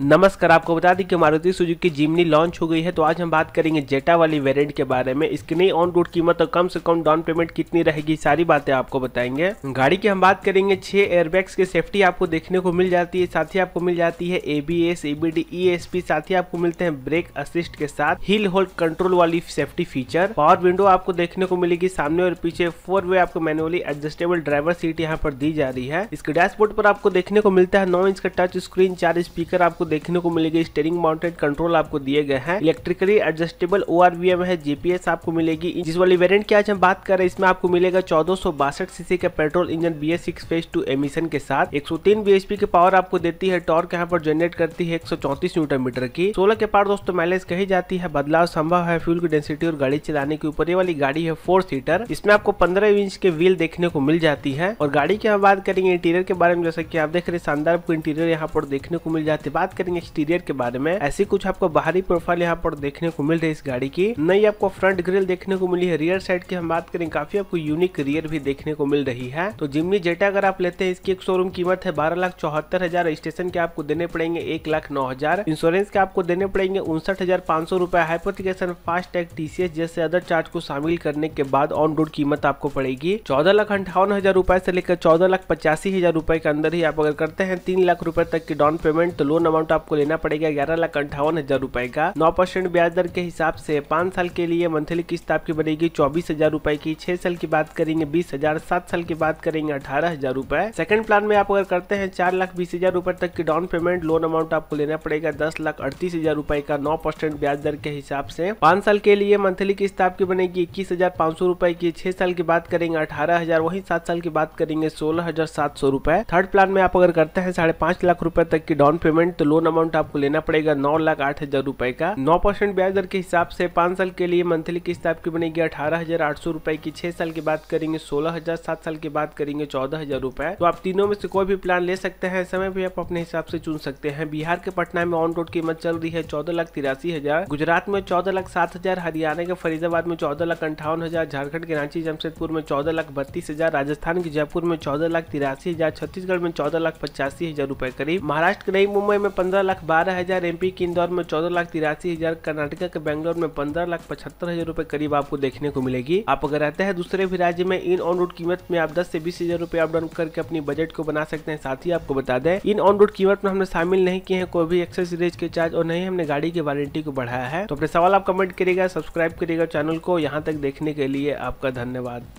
नमस्कार आपको बता दें कि मारुति सुजुकी जिमनी लॉन्च हो गई है तो आज हम बात करेंगे जेटा वाली वेरिएंट के बारे में इसकी नई ऑन रोड कीमत और तो कम से कम डाउन पेमेंट कितनी रहेगी सारी बातें आपको बताएंगे गाड़ी की हम बात करेंगे छह एयरबैग्स की सेफ्टी आपको देखने को मिल जाती है साथ ही आपको मिल जाती है एबीएस एबीडी ईएसपी साथ ही आपको मिलते हैं ब्रेक असिस्ट के साथ हिल होल्ड कंट्रोल वाली सेफ्टी फीचर पावर विंडो आपको देखने को मिलेगी सामने और पीछे फोर वे आपको मैनुअली एडजस्टेबल ड्राइवर सीट यहाँ पर दी जा रही है इसके डैशबोर्ड पर आपको देखने को मिलता है नौ इंच का टच स्क्रीन चार स्पीकर आपको आपको देखने को मिलेगी स्टेरिंग माउंटेड कंट्रोल आपको दिए गए हैं इलेक्ट्रिकली एडजस्टेबल ओ है जीपीएस आपको मिलेगी जिस वाली वेरियंट की आज हम बात कर रहे हैं इसमें आपको मिलेगा चौदह सीसी का petrol engine B S six phase two emission के साथ एक सौ की पावर आपको देती है टॉर्क यहाँ पर जनरेट करती है एक सौ चौतीस मीटर की सोलह के पार दोस्तों माइलेज कही जाती है बदलाव संभव है फ्यूल की डेंसिटी और गाड़ी चलाने के ऊपर ये वाली गाड़ी है फोर सीटर इसमें आपको पंद्रह इंच के व्हील देखने को मिल जाती है और गाड़ी की हम बात करेंगे इंटीरियर के बारे में जैसा की आप देख रहे शानदार आपको इंटीरियर यहाँ पर देखने को मिल जाती है बात बात करेंगे एक्सटीरियर के बारे में ऐसी कुछ आपको बाहरी प्रोफाइल यहाँ पर देखने को मिल रही है इस गाड़ी की नई आपको फ्रंट ग्रिल देखने को मिली है रियर साइड की हम बात करें काफी आपको यूनिक रियर भी देखने को मिल रही है तो जिमनी जेटा अगर आप लेते हैं इसकी एक शोरूम कीमत है बारह लाख चौहत्तर हजार स्टेशन के आपको देने पड़ेंगे एक लाख नौ हजार इंश्योरेंस के आपको देने पड़ेंगे उनसठ हजार पांच सौ रुपए हाइपोटिकेशन फास्ट टैग टीसीएस जैसे अदर चार्ज को शामिल करने के बाद ऑन रोड कीमत आपको पड़ेगी चौदह लाख अंठावन हजार रूपए से लेकर चौदह लाख पचासी हजार रूपए के अंदर ही आप अगर करते हैं तीन लाख रूपए तक की डाउन पेमेंट तो लोन अमाउंट अमाउंट आपको लेना पड़ेगा ग्यारह लाख अंठावन हजार रूपए का नौ परसेंट ब्याज दर के हिसाब से पांच साल के लिए मंथली किस्त आपकी बनेगी चौबीस हजार रूपए की छह साल की बात करेंगे बीस हजार सात साल की बात करेंगे अठारह हजार रूपए सेकंड प्लान में आप अगर करते हैं चार लाख बीस हजार रूपए तक की डाउन पेमेंट लोन अमाउंट आपको लेना पड़ेगा दस लाख अड़तीस हजार रूपए का नौ परसेंट ब्याज दर के हिसाब से पांच साल के लिए मंथली किस्त आपकी बनेगी इक्कीस हजार पांच सौ रूपए की छह साल की बात करेंगे अठारह हजार वही सात साल की बात करेंगे सोलह हजार सात सौ रूपए थर्ड प्लान में आप अगर करते हैं साढ़े पांच लाख रूपए तक की डाउन पेमेंट तो लोन अमाउंट आपको लेना पड़ेगा नौ लाख आठ हजार रूपए का नौ परसेंट ब्याज दर के हिसाब से पांच साल के लिए मंथली किस्त आपकी बनेगी अठारह हजार आठ सौ रूपए की छह साल की बात करेंगे सोलह हजार सात साल की बात करेंगे चौदह हजार रूपए तो आप तीनों में से कोई भी प्लान ले सकते हैं समय भी आप अपने हिसाब से चुन सकते हैं बिहार के पटना में ऑन रोड कीमत चल रही है चौदह लाख तिरासी हजार गुजरात में चौदह लाख सात हजार हरियाणा के फरीदाबाद में चौदह लाख अंठावन हजार झारखंड के रांची जमशेदपुर में चौदह लाख बत्तीस हजार राजस्थान के जयपुर में चौदह लाख तिरासी हजार छत्तीसगढ़ में चौदह लाख पचासी हजार रुपए करीब महाराष्ट्र के नई मुंबई में पंद्रह लाख बारह हज़ार एम के इंदौर में चौदह लाख तिरासी हज़ार कर्नाटका के बैंगलोर में पंद्रह लाख पचहत्तर हज़ार रुपये करीब आपको देखने को मिलेगी आप अगर रहते हैं दूसरे भी राज्य में इन ऑन रोड कीमत में आप दस से बीस हज़ार रुपये अपडाउन करके अपनी बजट को बना सकते हैं साथ ही आपको बता दें इन ऑन रोड कीमत में हमने शामिल नहीं किए हैं कोई भी एक्सेसरीज के चार्ज और नहीं हमने गाड़ी की वारंटी को बढ़ाया है तो अपने सवाल आप कमेंट करिएगा सब्सक्राइब करिएगा चैनल को यहाँ तक देखने के लिए आपका धन्यवाद